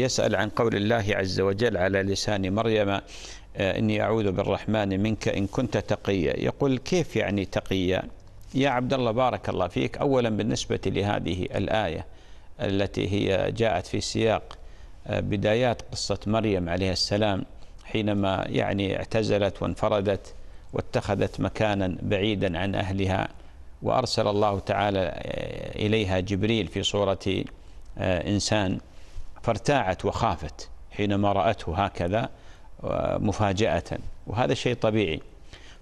يسأل عن قول الله عز وجل على لسان مريم آه، إني أعوذ بالرحمن منك إن كنت تقيا يقول كيف يعني تقيا يا عبد الله بارك الله فيك أولا بالنسبة لهذه الآية التي هي جاءت في سياق آه، بدايات قصة مريم عليه السلام حينما يعني اعتزلت وانفردت واتخذت مكانا بعيدا عن أهلها وأرسل الله تعالى آه، إليها جبريل في صورة إنسان فارتاعت وخافت حينما رأته هكذا آه، مفاجأة وهذا شيء طبيعي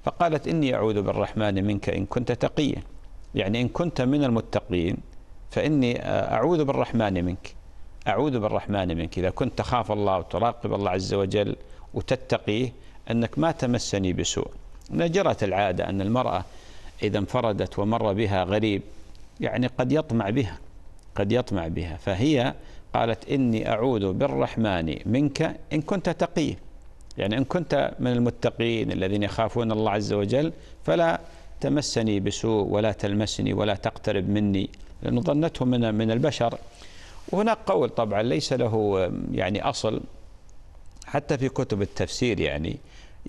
فقالت إني أعوذ بالرحمن منك إن كنت تقيا يعني إن كنت من المتقين فإني آه، أعوذ بالرحمن منك أعوذ بالرحمن منك إذا كنت تخاف الله وتراقب الله عز وجل وتتقيه أنك ما تمسني بسوء نجرت العادة أن المرأة إذا انفردت ومر بها غريب يعني قد يطمع بها قد يطمع بها فهي قالت إني أعوذ بالرحمن منك إن كنت تقي يعني إن كنت من المتقين الذين يخافون الله عز وجل فلا تمسني بسوء ولا تلمسني ولا تقترب مني لأنه ظنته من من البشر وهناك قول طبعا ليس له يعني أصل حتى في كتب التفسير يعني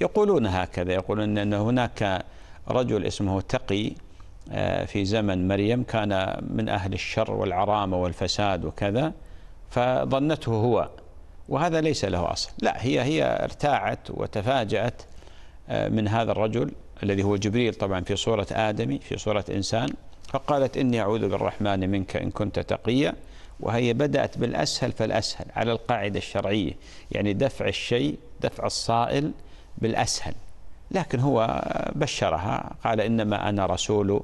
يقولون هكذا يقولون أن هناك رجل اسمه تقي آه، في زمن مريم كان من أهل الشر والعرامة والفساد وكذا فظنته هو وهذا ليس له أصل لا هي هي ارتاعت وتفاجأت آه، من هذا الرجل الذي هو جبريل طبعا في صورة آدمي في صورة إنسان فقالت إني أعوذ بالرحمن منك إن كنت تقيا وهي بدأت بالأسهل فالأسهل على القاعدة الشرعية يعني دفع الشيء دفع الصائل بالأسهل لكن هو بشرها قال إنما أنا رسول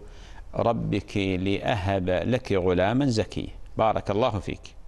ربك لأهب لك غلاما زكيا بارك الله فيك